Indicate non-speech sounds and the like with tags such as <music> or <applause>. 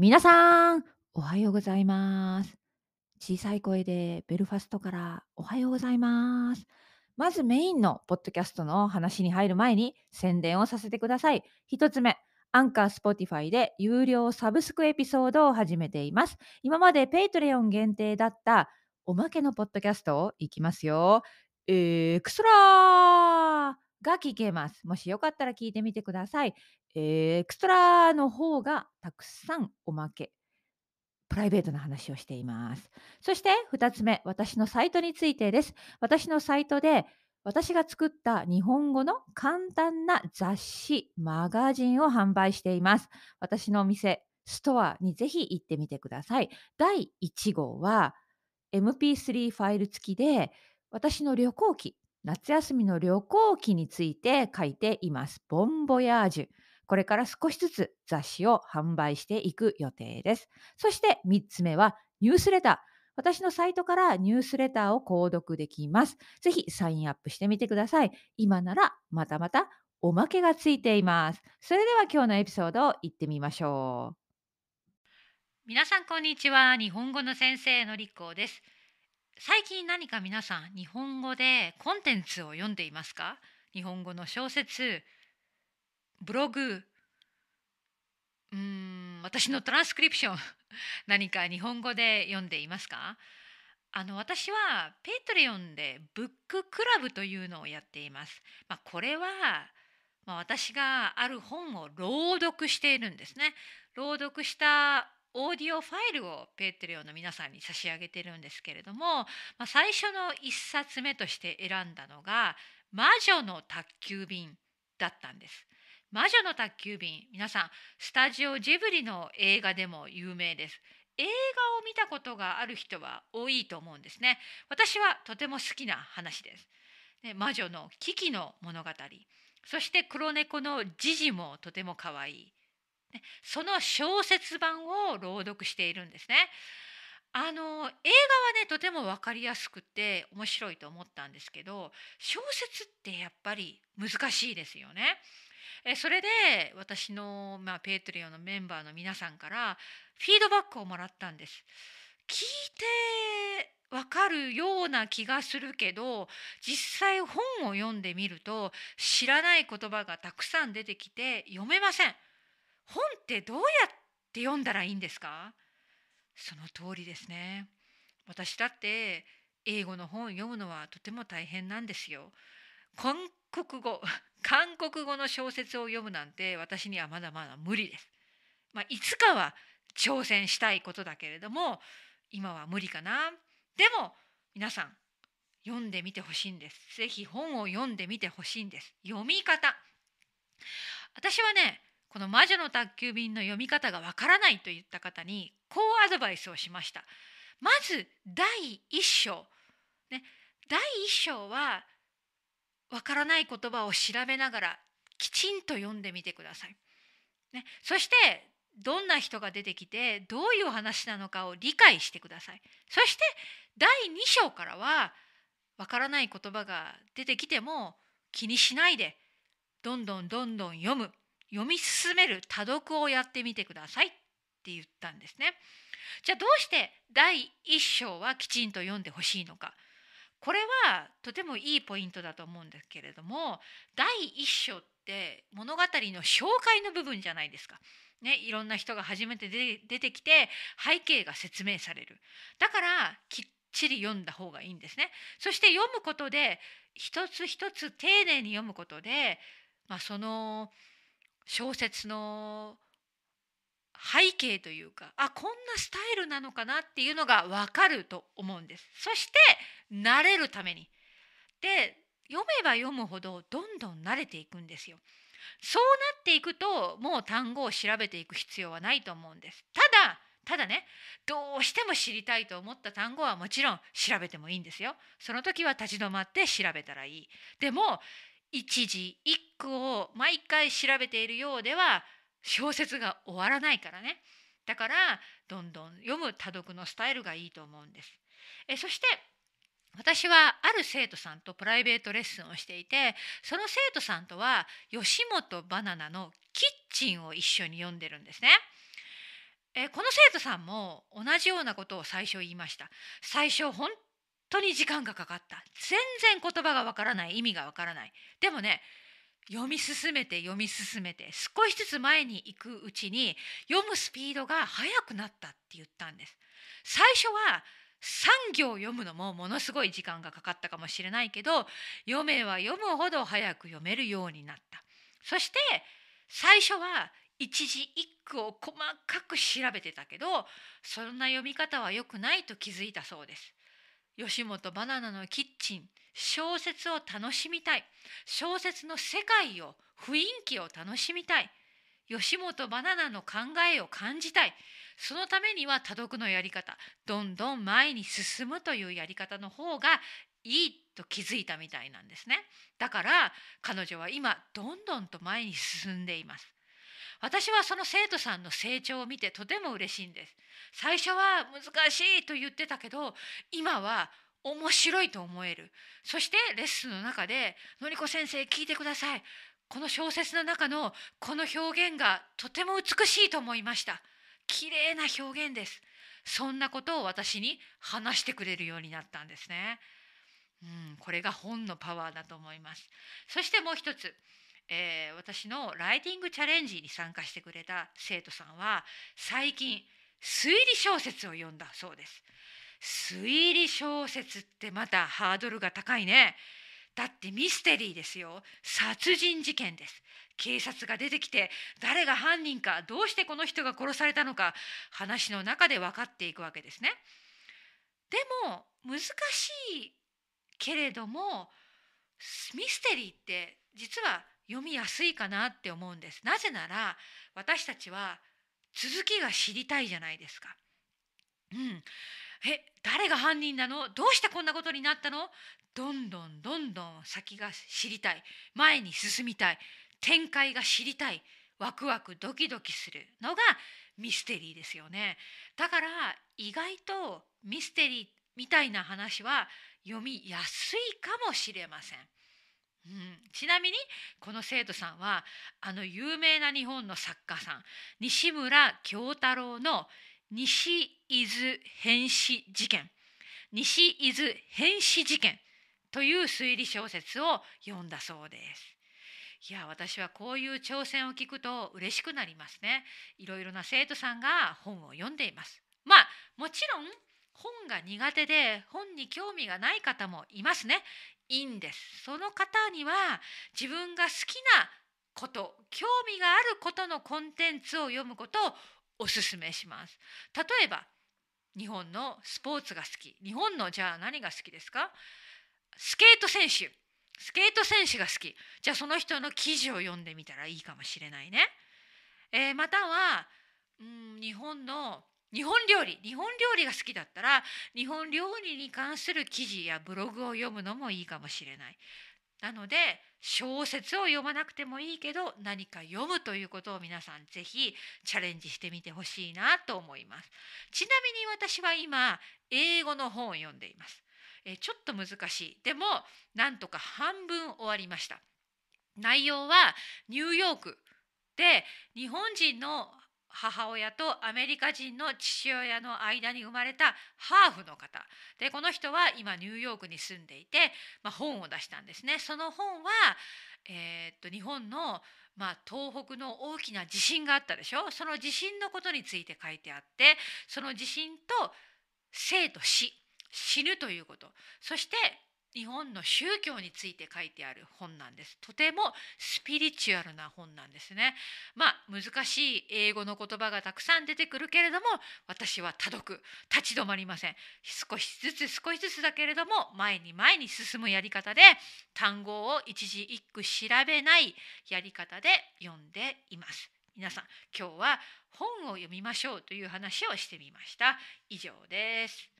皆さん、おはようございます。小さい声でベルファストからおはようございます。まずメインのポッドキャストの話に入る前に宣伝をさせてください。一つ目、アンカースポティファイで有料サブスクエピソードを始めています。今までペイトレオン限定だったおまけのポッドキャストをいきますよ。エクストラが聞けます。もしよかったら聞いてみてください。えー、エクストラの方がたくさんおまけプライベートな話をしています。そして2つ目、私のサイトについてです。私のサイトで私が作った日本語の簡単な雑誌、マガジンを販売しています。私のお店、ストアにぜひ行ってみてください。第1号は MP3 ファイル付きで私の旅行記、夏休みの旅行記について書いています。ボンボヤージュ。これから少しずつ雑誌を販売していく予定です。そして3つ目はニュースレター。私のサイトからニュースレターを購読できます。ぜひサインアップしてみてください。今ならまたまたおまけがついています。それでは今日のエピソードをいってみましょう。皆さんこんにちは。日本語の先生のりこです。最近何か皆さん日本語でコンテンツを読んでいますか日本語の小説ブログうん私のトランスクリプション <laughs> 何か日本語で読んでいますかあの私はペイトレオンでブッククラブというのをやっています。まあ、これは、まあ、私がある本を朗読しているんですね。朗読したオーディオファイルをペイトリオンの皆さんに差し上げてるんですけれども、まあ、最初の1冊目として選んだのが「魔女の宅急便」だったんです。魔女の宅急便皆さんスタジオジブリの映画でも有名です映画を見たことがある人は多いと思うんですね私はとても好きな話ですで魔女のキキの物語そして黒猫のジジもとても可愛いその小説版を朗読しているんですねあの映画はねとても分かりやすくて面白いと思ったんですけど小説ってやっぱり難しいですよね。えそれで私の、まあ、ペイトリオのメンバーの皆さんからフィードバックをもらったんです。聞いてわかるような気がするけど実際本を読んでみると知らない言葉がたくさん出てきて読めません。本ってどうやって読んだらいいんですかその通りですね。私だって英語の本を読むのはとても大変なんですよ。こ国語 <laughs> 韓国語の小説を読むなんて私にはまだまだ無理です。まあ、いつかは挑戦したいことだけれども今は無理かな。でも皆さん読んでみてほしいんです。ぜひ本を読んでみてほしいんです。読み方。私はねこの「魔女の宅急便」の読み方がわからないと言った方にこうアドバイスをしました。まず第一章、ね、第一章はわからない言葉を調べながらきちんと読んでみてください。ね、そしてどんな人が出てきてどういう話なのかを理解してください。そして第2章からはわからない言葉が出てきても気にしないでどんどんどんどん読む読み進める多読をやってみてくださいって言ったんですね。じゃあどうして第1章はきちんと読んでほしいのか。これはとてもいいポイントだと思うんですけれども第一章って物語の紹介の部分じゃないですか。ね、いろんな人が初めて出てきて背景が説明される。だからきっちり読んだ方がいいんですね。そして読むことで一つ一つ丁寧に読むことで、まあ、その小説の背景というかあこんなスタイルなのかなっていうのが分かると思うんですそして慣れるためにで読めば読むほどどんどん慣れていくんですよそうなっていくともう単語を調べていく必要はないと思うんですただただねどうしても知りたいと思った単語はもちろん調べてもいいんですよその時は立ち止まって調べたらいいでも一時一句を毎回調べているようでは小説が終わらないからねだからどんどん読む多読のスタイルがいいと思うんです。えそして私はある生徒さんとプライベートレッスンをしていてその生徒さんとは吉本バナナの「キッチン」を一緒に読んでるんですね。えこの生徒さんも同じようなことを最初言いました。最初本当に時間がかかった。全然言葉がわからない意味がわからない。でもね読み進めて読み進めて少しずつ前に行くうちに読むスピードが速くなったって言ったんです。最初は3行読むのもものすごい時間がかかったかもしれないけど読めは読むほど早く読めるようになったそして最初は一字一句を細かく調べてたけどそんな読み方は良くないと気づいたそうです吉本バナナのキッチン小説を楽しみたい小説の世界を雰囲気を楽しみたい吉本バナナの考えを感じたいそのためには多読のやり方どんどん前に進むというやり方の方がいいと気づいたみたいなんですねだから彼女は今どんどんと前に進んでいます私はその生徒さんの成長を見てとても嬉しいんです最初は難しいと言ってたけど今は面白いと思えるそしてレッスンの中で「のりこ先生聞いてくださいこの小説の中のこの表現がとても美しいと思いました綺麗な表現ですそんなことを私に話してくれるようになったんですねうん、これが本のパワーだと思いますそしてもう一つえー、私のライティングチャレンジに参加してくれた生徒さんは最近推理小説を読んだそうです。推理小説ってまたハードルが高いね。だってミステリーですよ殺人事件です警察が出てきて誰が犯人かどうしてこの人が殺されたのか話の中で分かっていくわけですねでも難しいけれどもミステリーって実は読みやすいかなって思うんです。なぜなら私たちは続きが知りたいじゃないですか。うん、え誰が犯人なのどうしてこんなことになったのどんどんどんどん先が知りたい前に進みたい展開が知りたいワクワクドキドキするのがミステリーですよねだから意外とミステリーみたいな話は読みやすいかもしれません。うん、ちなみにこの生徒さんはあの有名な日本の作家さん西村京太郎の「西伊豆変死事件」「西伊豆変死事件」という推理小説を読んだそうです。いや私はこういう挑戦を聞くと嬉しくなりますね。いろいろな生徒さんが本を読んでいます。まあもちろん本が苦手で本に興味がない方もいますね。いいんですその方には自分が好きなこと興味があることのコンテンツを読むことをおすすめします例えば日本のスポーツが好き日本のじゃあ何が好きですかスケート選手スケート選手が好きじゃあその人の記事を読んでみたらいいかもしれないね、えー、または、うん、日本の日本料理日本料理が好きだったら日本料理に関する記事やブログを読むのもいいかもしれない。なので小説を読まなくてもいいけど何か読むということを皆さんぜひチャレンジしてみてほしいなと思います。ちなみに私は今英語の本を読んでいます。えちょっと難しい。でもなんとか半分終わりました。内容はニューヨークで日本人の母親とアメリカ人の父親の間に生まれたハーフの方でこの人は今ニューヨークに住んでいて、まあ、本を出したんですねその本は、えー、っと日本の、まあ、東北の大きな地震があったでしょその地震のことについて書いてあってその地震と生と死死ぬということそして日本の宗教について書いてある本なんです。とてもスピリチュアルな本なんですね。まあ難しい英語の言葉がたくさん出てくるけれども私は多読立ち止まりません。少しずつ少しずつだけれども前に前に進むやり方で単語を一字一句調べないやり方で読んでいます。皆さん今日は本を読みましょうという話をしてみました。以上です。